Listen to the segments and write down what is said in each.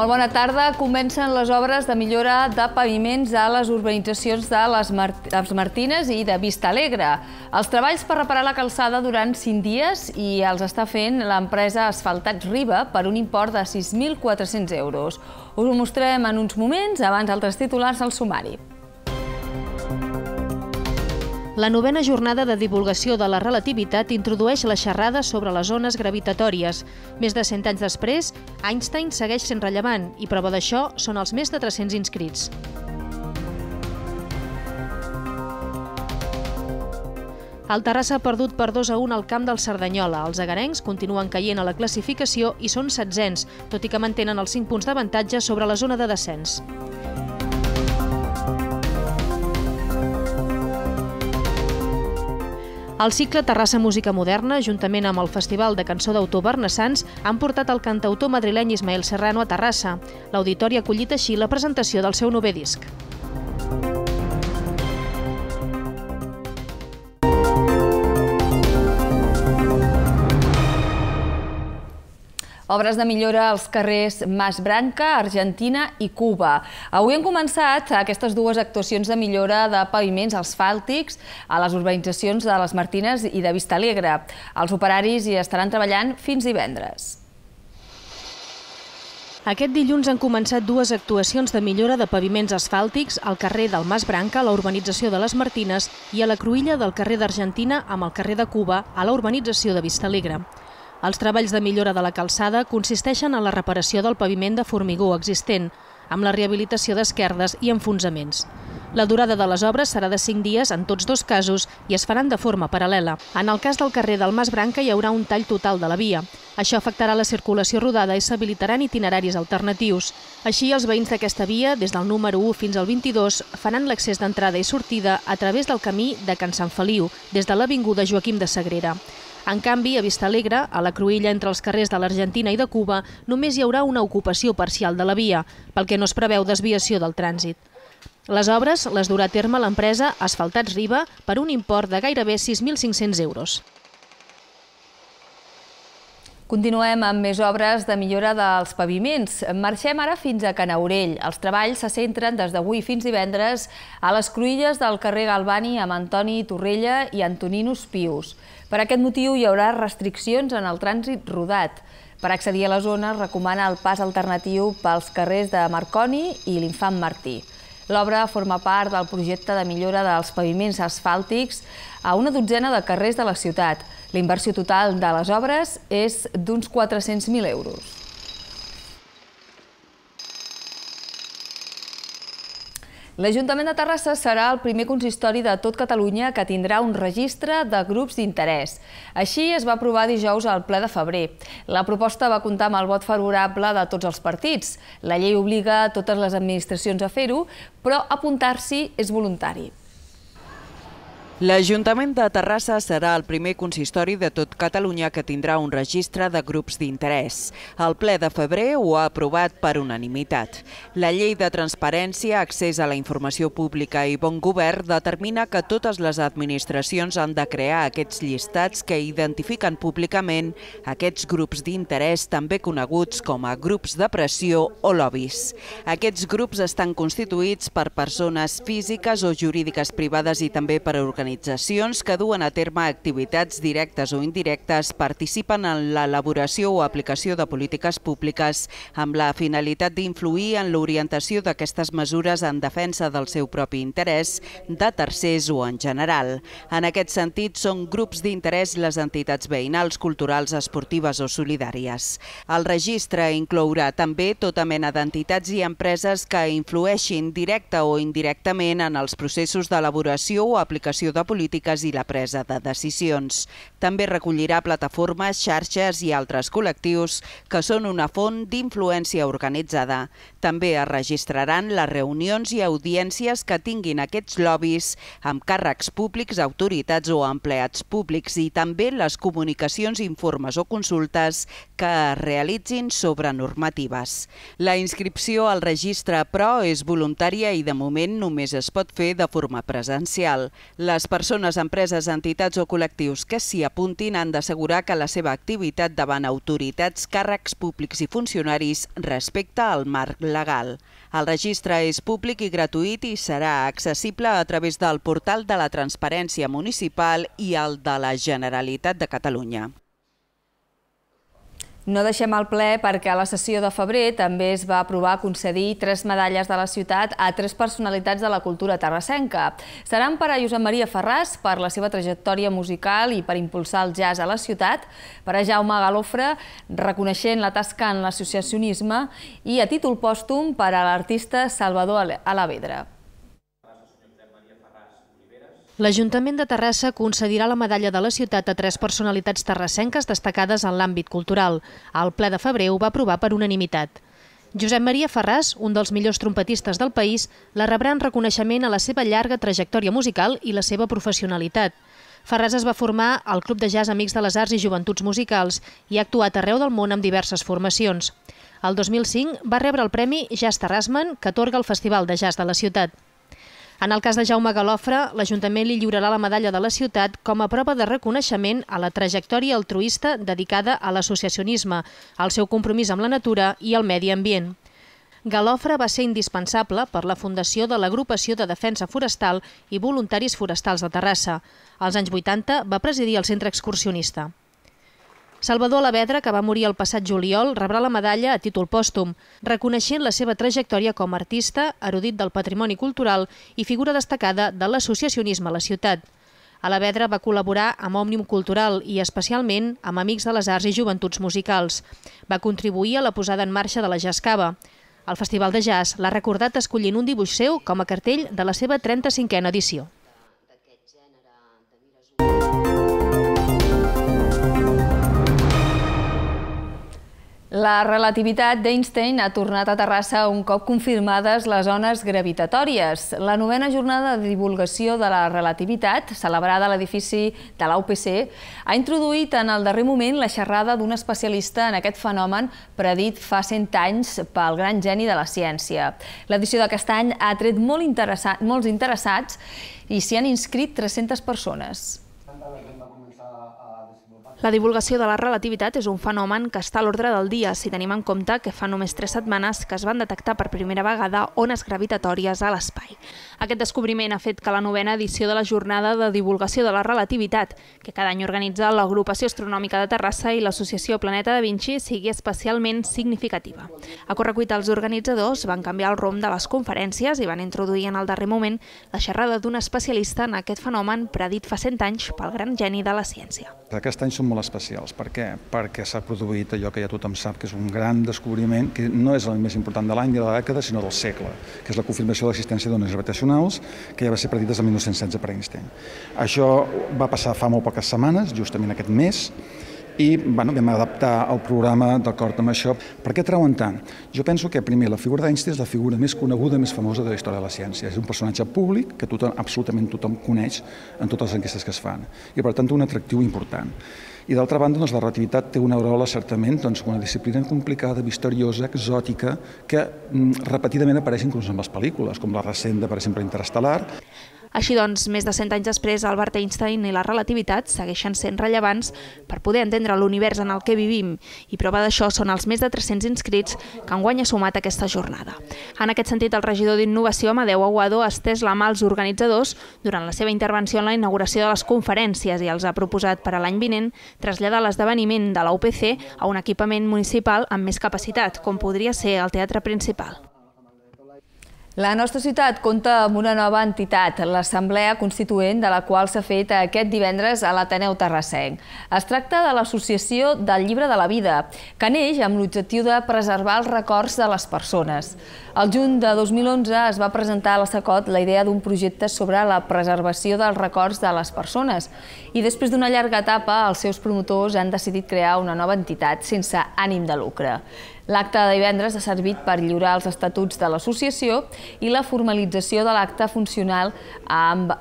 Molt bona tarda. Comencen les obres de millora de paviments a les urbanitzacions de les Martines i de Vista Alegre. Els treballs per reparar la calçada duran 5 dies i els està fent l'empresa Asfaltats Riba per un import de 6.400 euros. Us ho mostrem en uns moments, abans altres titulars al sumari. La novena jornada de divulgació de la relativitat introdueix la xerrada sobre les zones gravitatòries. Més de 100 anys després, Einstein segueix sent rellevant i prova d'això són els més de 300 inscrits. El Terrassa ha perdut per 2 a 1 al camp del Cerdanyola. Els agarencs continuen caient a la classificació i són setzents, tot i que mantenen els 5 punts d'avantatge sobre la zona de descens. El cicle Terrassa Música Moderna, juntament amb el Festival de Cançó d'Autor Bernassans, han portat el cantautor madrileny Ismael Serrano a Terrassa. L'auditori ha acollit així la presentació del seu nou disc. Obres de millora als carrers Mas Branca, Argentina i Cuba. Avui han començat aquestes dues actuacions de millora de paviments asfàltics a les urbanitzacions de les Martines i de Vistalegre. Els operaris hi estaran treballant fins divendres. Aquest dilluns han començat dues actuacions de millora de paviments asfàltics al carrer del Mas Branca, a la urbanització de les Martines, i a la cruïlla del carrer d'Argentina amb el carrer de Cuba, a la urbanització de Vistalegre. Els treballs de millora de la calçada consisteixen en la reparació del paviment de formigó existent, amb la rehabilitació d'esquerdes i enfonsaments. La durada de les obres serà de 5 dies en tots dos casos i es faran de forma paral·lela. En el cas del carrer del Mas Branca hi haurà un tall total de la via. Això afectarà la circulació rodada i s'habilitaran itineraris alternatius. Així, els veïns d'aquesta via, des del número 1 fins al 22, faran l'accés d'entrada i sortida a través del camí de Can Sant Feliu, des de l'Avinguda Joaquim de Sagrera. En canvi, a Vista Alegre, a la cruïlla entre els carrers de l'Argentina i de Cuba, només hi haurà una ocupació parcial de la via, pel que no es preveu desviació del trànsit. Les obres les durà a terme l'empresa Asfaltats Riba per un import de gairebé 6.500 euros. Continuem amb més obres de millora dels paviments. Marxem ara fins a Canaurell. Els treballs se centren des d'avui fins divendres a les cruïlles del carrer Galvani amb Antoni Torrella i Antoninus Pius. Per aquest motiu hi haurà restriccions en el trànsit rodat. Per accedir a la zona recomana el pas alternatiu pels carrers de Marconi i l'Infant Martí. L'obra forma part del projecte de millora dels paviments asfàltics a una dotzena de carrers de la ciutat. La inversió total de les obres és d'uns 400.000 euros. L'Ajuntament de Terrassa serà el primer consistori de tot Catalunya que tindrà un registre de grups d'interès. Així es va aprovar dijous al ple de febrer. La proposta va comptar amb el vot favorable de tots els partits. La llei obliga totes les administracions a fer-ho, però apuntar-s'hi és voluntari. L'Ajuntament de Terrassa serà el primer consistori de tot Catalunya que tindrà un registre de grups d'interès. El ple de febrer ho ha aprovat per unanimitat. La llei de transparència, accés a la informació pública i bon govern determina que totes les administracions han de crear aquests llistats que identifiquen públicament aquests grups d'interès també coneguts com a grups de pressió o lobbies. Aquests grups estan constituïts per persones físiques o jurídiques privades i també per organitzacions organitzacions que duen a terme activitats directes o indirectes participen en l'elaboració o aplicació de polítiques públiques amb la finalitat d'influir en l'orientació d'aquestes mesures en defensa del seu propi interès, de tercers o en general. En aquest sentit, són grups d'interès les entitats veïnals, culturals, esportives o solidàries. El registre inclourà també tota mena d'entitats i empreses que influeixin directa o indirectament en els processos d'elaboració o aplicació de de polítiques i la presa de decisions. També recollirà plataformes, xarxes i altres col·lectius que són una font d'influència organitzada. També es registraran les reunions i audiències que tinguin aquests lobbies amb càrrecs públics, autoritats o empleats públics i també les comunicacions, informes o consultes que es realitzin sobre normatives. La inscripció al registre, però, és voluntària i de moment només es pot fer de forma presencial. Les persones, empreses, entitats o col·lectius que s'hi apuntin han d'assegurar que la seva activitat davant autoritats, càrrecs públics i funcionaris respecta al marc legal. El registre és públic i gratuït i serà accessible a través del portal de la Transparència Municipal i el de la Generalitat de Catalunya. No deixem el ple perquè a la sessió de febrer també es va aprovar concedir tres medalles de la ciutat a tres personalitats de la cultura terrassenca. Seran per a Josep Maria Ferràs, per la seva trajectòria musical i per impulsar el jazz a la ciutat, per a Jaume Galofre, reconeixent la tasca en l'associacionisme, i a títol pòstum per a l'artista Salvador Alavedra. L'Ajuntament de Terrassa concedirà la medalla de la ciutat a tres personalitats terrassenques destacades en l'àmbit cultural. El ple de febrer ho va aprovar per unanimitat. Josep Maria Ferràs, un dels millors trompetistes del país, la rebrà en reconeixement a la seva llarga trajectòria musical i la seva professionalitat. Ferràs es va formar al Club de Jazz Amics de les Arts i Joventuts Musicals i ha actuat arreu del món amb diverses formacions. El 2005 va rebre el Premi Jazz Terrasman, que atorga el Festival de Jazz de la ciutat. En el cas de Jaume Galofre, l'Ajuntament li lliurarà la medalla de la ciutat com a prova de reconeixement a la trajectòria altruista dedicada a l'associacionisme, al seu compromís amb la natura i el medi ambient. Galofre va ser indispensable per la fundació de l'Agrupació de Defensa Forestal i Voluntaris Forestals de Terrassa. Als anys 80 va presidir el centre excursionista. Salvador Alavedra, que va morir el passat juliol, rebrà la medalla a títol pòstum, reconeixent la seva trajectòria com a artista, erudit del patrimoni cultural i figura destacada de l'associacionisme a la ciutat. Alavedra va col·laborar amb Òmnium Cultural i especialment amb Amics de les Arts i Joventuts Musicals. Va contribuir a la posada en marxa de la Jascava. El Festival de Jazz l'ha recordat escollint un dibuix seu com a cartell de la seva 35a edició. La relativitat d'Einstein ha tornat a Terrassa un cop confirmades les zones gravitatòries. La novena jornada de divulgació de la relativitat, celebrada a l'edifici de l'UPC, ha introduït en el darrer moment la xerrada d'un especialista en aquest fenomen predit fa 100 anys pel gran geni de la ciència. L'edició d'aquest any ha tret molt interessat, molts interessats i s'hi han inscrit 300 persones començar a desenvolupar. La divulgació de la relativitat és un fenomen que està a l'ordre del dia si tenim en compte que fa només tres setmanes que es van detectar per primera vegada ones gravitatòries a l'espai. Aquest descobriment ha fet que la novena edició de la Jornada de Divulgació de la Relativitat, que cada any organitza l'Agrupació Astronòmica de Terrassa i l'Associació Planeta da Vinci, sigui especialment significativa. A correcuit els organitzadors van canviar el rom de les conferències i van introduir en el darrer moment la xerrada d'un especialista en aquest fenomen predit fa 100 anys pel gran geni Premi de la Ciència. Aquest any són molt especials. Per què? Perquè s'ha produït allò que ja tothom sap que és un gran descobriment, que no és el més important de l'any ni de la dècada, sinó del segle, que és la confirmació de l'existència d'ones gravitacionals, que ja va ser predites el 1916 per Einstein. Això va passar fa molt poques setmanes, justament aquest mes, i bueno, vam adaptar el programa d'acord amb això. Per què treuen tant? Jo penso que, primer, la figura d'Einstein és la figura més coneguda, més famosa de la història de la ciència. És un personatge públic que tothom, absolutament tothom coneix en totes les enquestes que es fan i, per tant, un atractiu important. I d'altra banda, doncs, la relativitat té una aureola, certament, doncs, una disciplina complicada, misteriosa, exòtica, que mm, repetidament apareix inclús en les pel·lícules, com la recent de, per exemple, Interestel·lar. Així doncs, més de 100 anys després, Albert Einstein i la relativitat segueixen sent rellevants per poder entendre l'univers en el que vivim i prova d'això són els més de 300 inscrits que han guanyat sumat aquesta jornada. En aquest sentit, el regidor d'Innovació, Amadeu Aguado, ha estès la mà als organitzadors durant la seva intervenció en la inauguració de les conferències i els ha proposat per a l'any vinent traslladar l'esdeveniment de la UPC a un equipament municipal amb més capacitat, com podria ser el teatre principal. La nostra ciutat compta amb una nova entitat, l'Assemblea Constituent, de la qual s'ha fet aquest divendres a l'Ateneu Terrassenc. Es tracta de l'Associació del Llibre de la Vida, que neix amb l'objectiu de preservar els records de les persones. El juny de 2011 es va presentar a la SACOT la idea d'un projecte sobre la preservació dels records de les persones i després d'una llarga etapa els seus promotors han decidit crear una nova entitat sense ànim de lucre. L'acte de divendres ha servit per lliurar els estatuts de l'associació i la formalització de l'acte funcional amb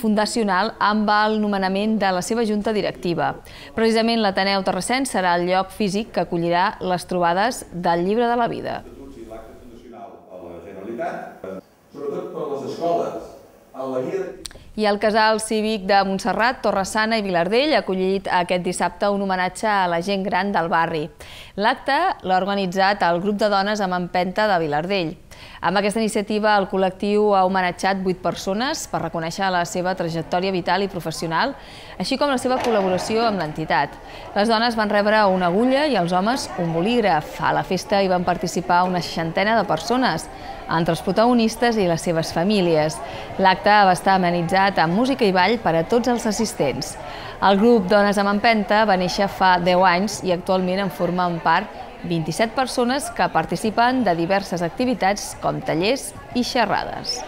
fundacional amb el nomenament de la seva junta directiva. Precisament l'Ateneu Terrassens serà el lloc físic que acollirà les trobades del llibre de la vida. L'acte fundacional a la Generalitat, sobretot per les escoles, a la guia i el casal cívic de Montserrat, Torressana i Vilardell ha acollit aquest dissabte un homenatge a la gent gran del barri. L'acte l'ha organitzat el grup de dones amb empenta de Vilardell. Amb aquesta iniciativa, el col·lectiu ha homenatjat 8 persones per reconèixer la seva trajectòria vital i professional, així com la seva col·laboració amb l'entitat. Les dones van rebre una agulla i els homes un bolígraf. A la festa hi van participar una seixantena de persones, entre els protagonistes i les seves famílies. L'acte va estar amenitzat amb música i ball per a tots els assistents. El grup Dones amb Empenta va néixer fa 10 anys i actualment en forma en part 27 persones que participen de diverses activitats com tallers i xerrades.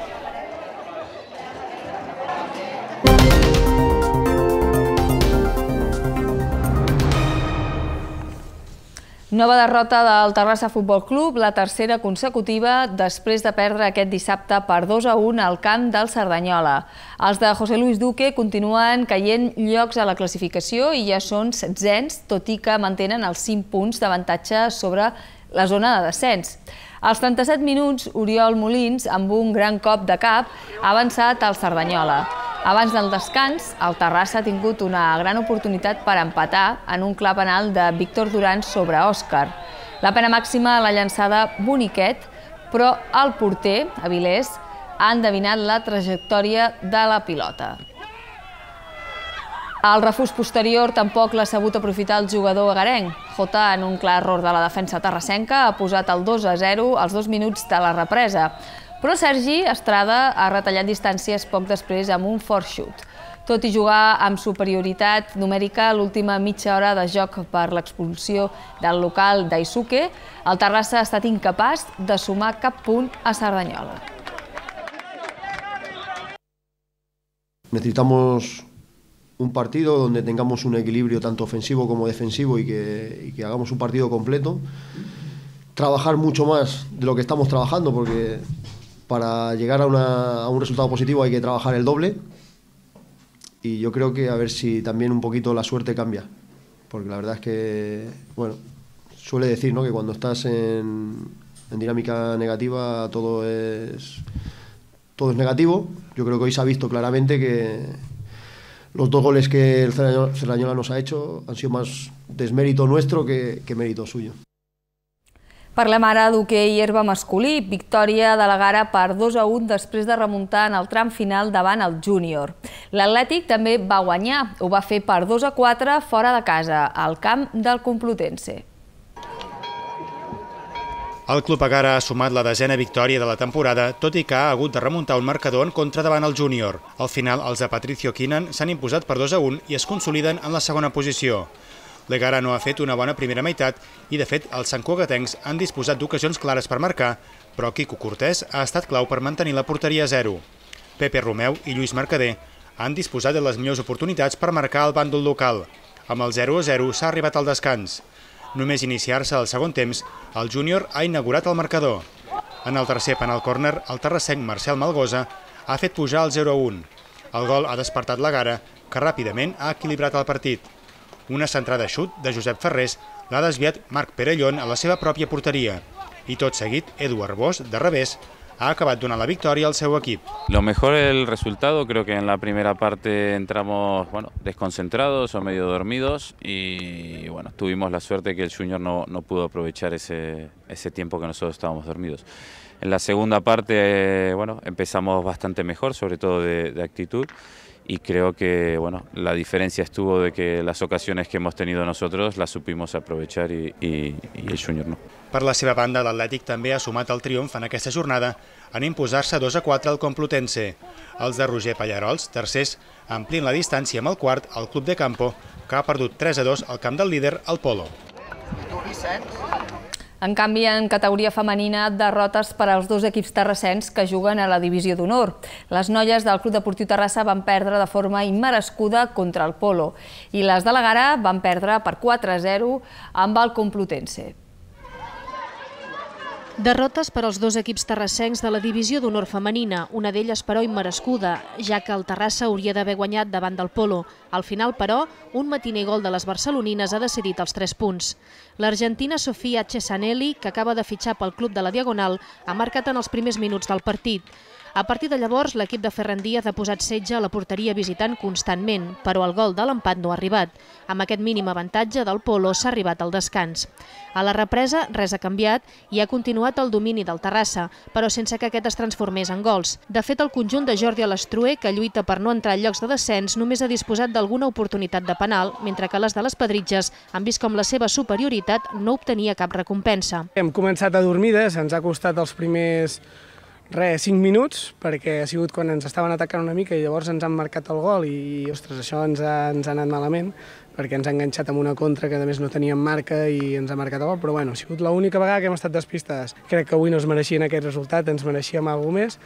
Nova derrota del Terrassa Futbol Club, la tercera consecutiva, després de perdre aquest dissabte per 2 a 1 al camp del Cerdanyola. Els de José Luis Duque continuen caient llocs a la classificació i ja són setzents, tot i que mantenen els 5 punts d'avantatge sobre la zona de descens. Als 37 minuts, Oriol Molins, amb un gran cop de cap, ha avançat al Cerdanyola. Abans del descans, el Terrassa ha tingut una gran oportunitat per empatar en un clar penal de Víctor Durán sobre Òscar. La pena màxima l'ha llançada Boniquet, però el porter, Avilés, ha endevinat la trajectòria de la pilota. El refús posterior tampoc l'ha sabut aprofitar el jugador agarenc. Jota, en un clar error de la defensa terrassenca, ha posat el 2 a 0 als dos minuts de la represa. Però Sergi Estrada ha retallat distàncies poc després amb un fort xut. Tot i jugar amb superioritat numèrica l'última mitja hora de joc per l'expulsió del local d'Aisuke, el Terrassa ha estat incapaç de sumar cap punt a Cerdanyola. Necesitamos un partido donde tengamos un equilibrio tanto ofensivo como defensivo y que, y que hagamos un partido completo. Trabajar mucho más de lo que estamos trabajando porque para llegar a, un resultado positivo hay que trabajar el doble y yo creo que a ver si también un poquito la suerte cambia, porque la verdad es que, bueno, suele decir ¿no? que cuando estás en, dinámica negativa todo es, todo es negativo, yo creo que hoy se ha visto claramente que, los dos goles que el Cerrañola nos ha hecho han sido más desmérito nuestro que mérito suyo. Parlem ara d'hoquei herba masculí, victòria de la Gara per 2 a 1 després de remuntar en el tram final davant el júnior. L'Atlètic també va guanyar, ho va fer per 2 a 4 fora de casa, al camp del Complutense. El Club Agara ha sumat la desena victòria de la temporada, tot i que ha hagut de remuntar un marcador en contra davant el júnior. Al final, els de Patricio Quinan s'han imposat per 2 a 1 i es consoliden en la segona posició no ha fet una bona primera meitat i, de fet, els santcuagatencs han disposat d'ocasions clares per marcar, però Quico Cortés ha estat clau per mantenir la porteria a zero. Pepe Romeu i Lluís Mercader han disposat de les millors oportunitats per marcar el bàndol local. Amb el 0-0 s'ha arribat al descans. Només iniciar-se el segon temps, el júnior ha inaugurat el marcador. En el tercer penal còrner, el terrassenc Marcel Malgosa ha fet pujar el 0-1. El gol ha despertat la gara, que ràpidament ha equilibrat el partit. Una centrada xut de Josep Ferrés l'ha desviat Marc Perellón a la seva pròpia porteria i tot seguit Eduard Bosch, de revés, ha acabado donant la victoria al seu equip. Lo mejor es el resultado, creo que en la primera parte entramos bueno, desconcentrados o medio dormidos y bueno, tuvimos la suerte que el Junior no, no pudo aprovechar ese, ese, tiempo que nosotros estábamos dormidos. En la segunda parte eh, bueno, empezamos bastante mejor, sobre todo de actitud. y creo que bueno, la diferencia estuvo de que las ocasiones que hemos tenido nosotros las supimos aprovechar y, y, y el Júnior no. Per la seva banda, l'Atlètic també ha sumat el triomf en aquesta jornada en imposar-se 2 a 4 al Complutense. Els de Roger Pallarols, tercers, amplint la distància amb el quart al Club de Campo, que ha perdut 3 a 2 al camp del líder, al Polo. En canvi, en categoria femenina, derrotes per als dos equips terrassens que juguen a la divisió d'honor. Les noies del Club Deportiu Terrassa van perdre de forma immerescuda contra el Polo i les de la Gara van perdre per 4-0 amb el Complutense. Derrotes per als dos equips terrassencs de la divisió d'honor femenina, una d'elles però immerescuda, ja que el Terrassa hauria d'haver guanyat davant del Polo. Al final, però, un matiner gol de les barcelonines ha decidit els tres punts. L'argentina Sofia Cesanelli, que acaba de fitxar pel club de la Diagonal, ha marcat en els primers minuts del partit. A partir de llavors, l'equip de Ferran Díaz ha posat setge a la porteria visitant constantment, però el gol de l'empat no ha arribat. Amb aquest mínim avantatge del Polo s'ha arribat al descans. A la represa, res ha canviat i ha continuat el domini del Terrassa, però sense que aquest es transformés en gols. De fet, el conjunt de Jordi Alastrué, que lluita per no entrar a llocs de descens, només ha disposat d'alguna oportunitat de penal, mentre que les de les Pedritges han vist com la seva superioritat no obtenia cap recompensa. Hem començat a dormides, eh? ens ha costat els primers res, 5 minuts, perquè ha sigut quan ens estaven atacant una mica i llavors ens han marcat el gol i, ostres, això ens ha, ens ha anat malament, perquè ens ha enganxat amb una contra que a més no teníem marca i ens ha marcat el gol, però bueno, ha sigut l'única vegada que hem estat despistades. Crec que avui no es mereixien aquest resultat, ens mereixíem alguna més.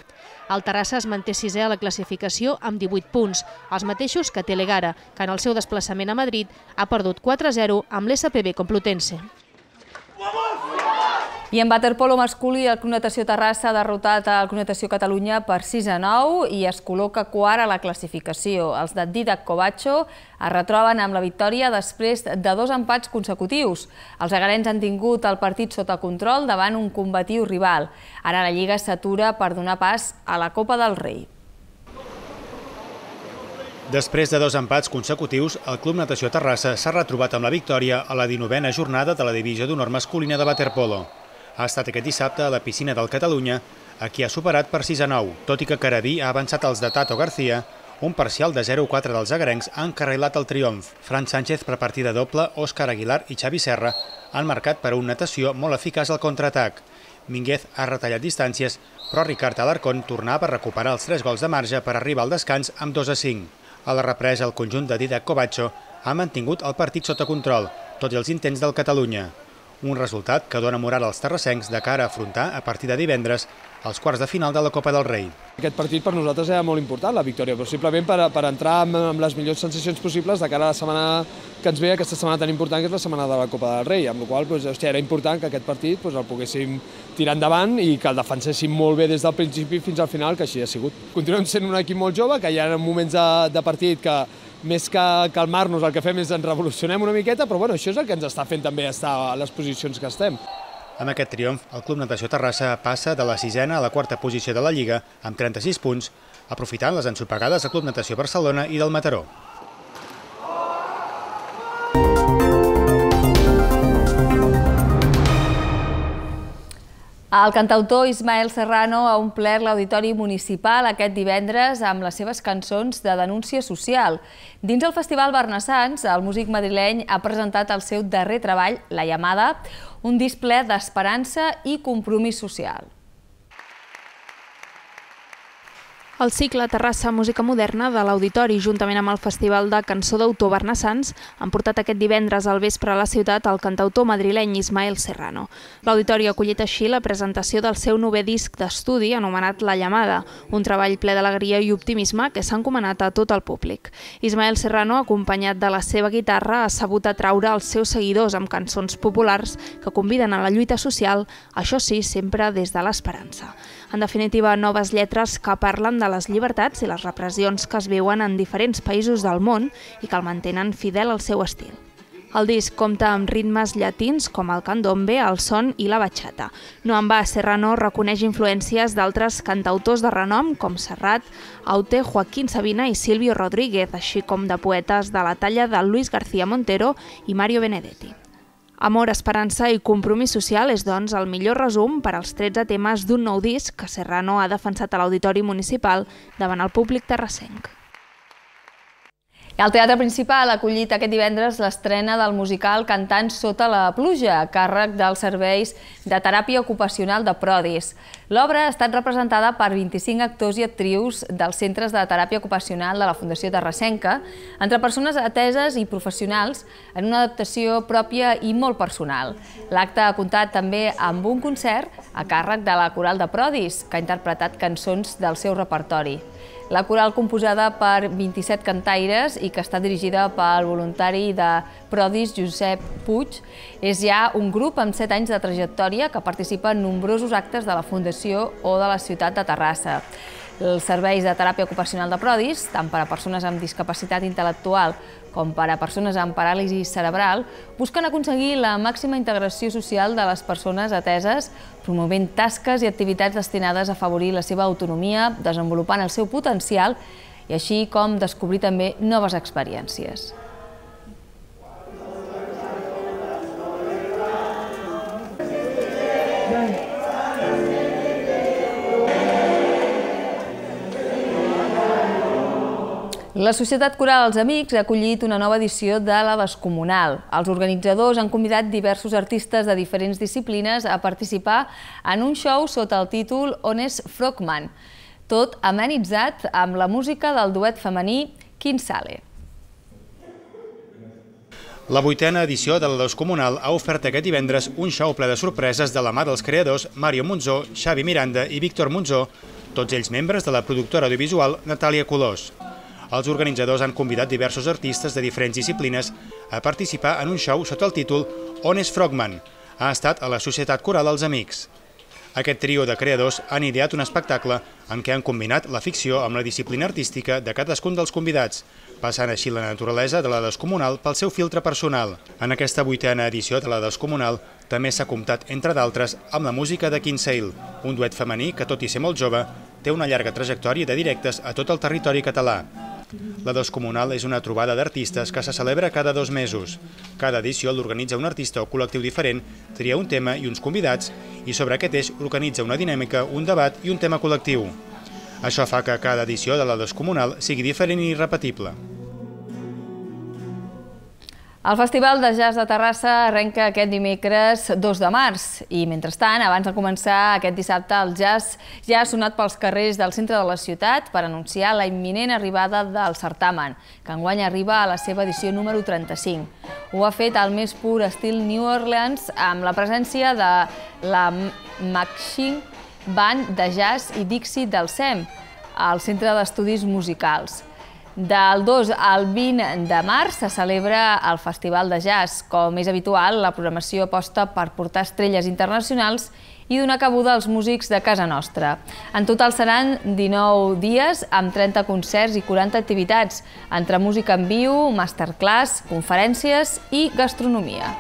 El Terrassa es manté sisè a la classificació amb 18 punts, els mateixos que Telegara, que en el seu desplaçament a Madrid ha perdut 4-0 amb l'SPB Complutense. I en waterpolo masculí, el Club Natació Terrassa ha derrotat el Club Natació Catalunya per 6 a 9 i es col·loca quart a la classificació. Els de Didac Covacho es retroben amb la victòria després de dos empats consecutius. Els agarens han tingut el partit sota control davant un combatiu rival. Ara la Lliga s'atura per donar pas a la Copa del Rei. Després de dos empats consecutius, el Club Natació Terrassa s'ha retrobat amb la victòria a la 19a jornada de la divisió d'honor masculina de waterpolo ha estat aquest dissabte a la piscina del Catalunya, a qui ha superat per 6 a 9, tot i que Carabí ha avançat els de Tato García, un parcial de 0-4 dels agrencs ha encarrilat el triomf. Fran Sánchez per partida doble, Òscar Aguilar i Xavi Serra han marcat per a una natació molt eficaç al contraatac. Minguez ha retallat distàncies, però Ricard Alarcón tornava a recuperar els 3 gols de marge per arribar al descans amb 2 a 5. A la represa, el conjunt de Didac Covacho ha mantingut el partit sota control, tot i els intents del Catalunya. Un resultat que dona moral als terrassencs de cara a afrontar a partir de divendres els quarts de final de la Copa del Rei. Aquest partit per nosaltres era molt important, la victòria, però simplement per, per entrar amb, amb les millors sensacions possibles de cara a la setmana que ens ve, aquesta setmana tan important que és la setmana de la Copa del Rei, amb la qual cosa doncs, era important que aquest partit doncs, el poguéssim tirar endavant i que el defenséssim molt bé des del principi fins al final, que així ha sigut. Continuem sent un equip molt jove, que hi ha moments de, de partit que, més que calmar-nos, el que fem és ens revolucionem una miqueta, però bueno, això és el que ens està fent també estar a les posicions que estem. Amb aquest triomf, el Club Natació Terrassa passa de la sisena a la quarta posició de la Lliga, amb 36 punts, aprofitant les ensopegades del Club Natació Barcelona i del Mataró. El cantautor Ismael Serrano ha omplert l'Auditori Municipal aquest divendres amb les seves cançons de denúncia social. Dins el Festival Bernassans, el músic madrileny ha presentat el seu darrer treball, La Llamada, un disc ple d'esperança i compromís social. El cicle Terrassa Música Moderna de l'Auditori, juntament amb el Festival de Cançó d'Autor Bernassans, han portat aquest divendres al vespre a la ciutat el cantautor madrileny Ismael Serrano. L'Auditori ha acollit així la presentació del seu nou disc d'estudi anomenat La Llamada, un treball ple d'alegria i optimisme que s'ha encomanat a tot el públic. Ismael Serrano, acompanyat de la seva guitarra, ha sabut atraure els seus seguidors amb cançons populars que conviden a la lluita social, això sí, sempre des de l'esperança. En definitiva, noves lletres que parlen de les llibertats i les repressions que es viuen en diferents països del món i que el mantenen fidel al seu estil. El disc compta amb ritmes llatins com el candombe, el son i la bachata. va, Serrano reconeix influències d'altres cantautors de renom com Serrat, Aute, Joaquín Sabina i Silvio Rodríguez, així com de poetes de la talla de Luis García Montero i Mario Benedetti. Amor, esperança i compromís social és, doncs, el millor resum per als 13 temes d'un nou disc que Serrano ha defensat a l'Auditori Municipal davant el públic terrassenc. El Teatre Principal ha acollit aquest divendres l'estrena del musical Cantant sota la pluja, a càrrec dels serveis de teràpia ocupacional de Prodis. L'obra ha estat representada per 25 actors i actrius dels centres de teràpia ocupacional de la Fundació Terrasenca, entre persones ateses i professionals, en una adaptació pròpia i molt personal. L'acte ha comptat també amb un concert a càrrec de la Coral de Prodis, que ha interpretat cançons del seu repertori. La coral composada per 27 cantaires i que està dirigida pel voluntari de Prodis Josep Puig és ja un grup amb 7 anys de trajectòria que participa en nombrosos actes de la Fundació o de la ciutat de Terrassa. Els serveis de teràpia ocupacional de Prodis, tant per a persones amb discapacitat intel·lectual com per a persones amb paràlisi cerebral, busquen aconseguir la màxima integració social de les persones ateses, promovent tasques i activitats destinades a afavorir la seva autonomia, desenvolupant el seu potencial i així com descobrir també noves experiències. La Societat Coral dels Amics ha acollit una nova edició de la Descomunal. Els organitzadors han convidat diversos artistes de diferents disciplines a participar en un show sota el títol On és Frogman, tot amenitzat amb la música del duet femení Quinsale. La vuitena edició de la Descomunal ha ofert aquest divendres un show ple de sorpreses de la mà dels creadors Mario Monzó, Xavi Miranda i Víctor Monzó, tots ells membres de la productora audiovisual Natàlia Colós. Els organitzadors han convidat diversos artistes de diferents disciplines a participar en un show sota el títol On és Frogman? Ha estat a la Societat Coral dels Amics. Aquest trio de creadors han ideat un espectacle en què han combinat la ficció amb la disciplina artística de cadascun dels convidats, passant així la naturalesa de la descomunal pel seu filtre personal. En aquesta vuitena edició de la descomunal també s'ha comptat, entre d'altres, amb la música de Kinsale, un duet femení que, tot i ser molt jove, té una llarga trajectòria de directes a tot el territori català. La Descomunal és una trobada d'artistes que se celebra cada dos mesos. Cada edició l'organitza un artista o col·lectiu diferent, tria un tema i uns convidats, i sobre aquest eix organitza una dinàmica, un debat i un tema col·lectiu. Això fa que cada edició de la Descomunal sigui diferent i irrepetible. El Festival de Jazz de Terrassa arrenca aquest dimecres 2 de març i, mentrestant, abans de començar aquest dissabte, el jazz ja ha sonat pels carrers del centre de la ciutat per anunciar la imminent arribada del certamen, que enguany arriba a la seva edició número 35. Ho ha fet al més pur estil New Orleans amb la presència de la Maxim Band de Jazz i Dixie del SEM, al Centre d'Estudis Musicals. Del 2 al 20 de març se celebra el Festival de Jazz. Com és habitual, la programació aposta per portar estrelles internacionals i donar cabuda als músics de casa nostra. En total seran 19 dies amb 30 concerts i 40 activitats, entre música en viu, masterclass, conferències i gastronomia.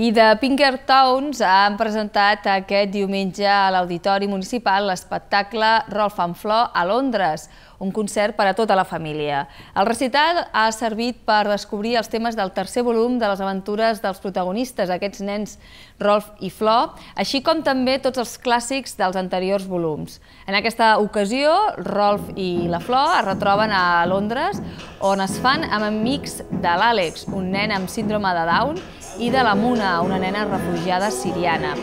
i de Pinker Towns han presentat aquest diumenge a l'Auditori Municipal l'espectacle Rolf en Flor a Londres, un concert per a tota la família. El recital ha servit per descobrir els temes del tercer volum de les aventures dels protagonistes, aquests nens Rolf i Flor, així com també tots els clàssics dels anteriors volums. En aquesta ocasió, Rolf i la Flor es retroben a Londres, on es fan amb amics de l'Àlex, un nen amb síndrome de Down, i de la Muna, una nena refugiada siriana.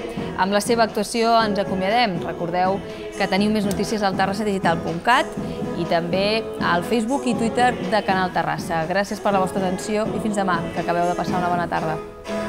Amb la seva actuació ens acomiadem. Recordeu que teniu més notícies al terrassadigital.cat i també al Facebook i Twitter de Canal Terrassa. Gràcies per la vostra atenció i fins demà, que acabeu de passar una bona tarda.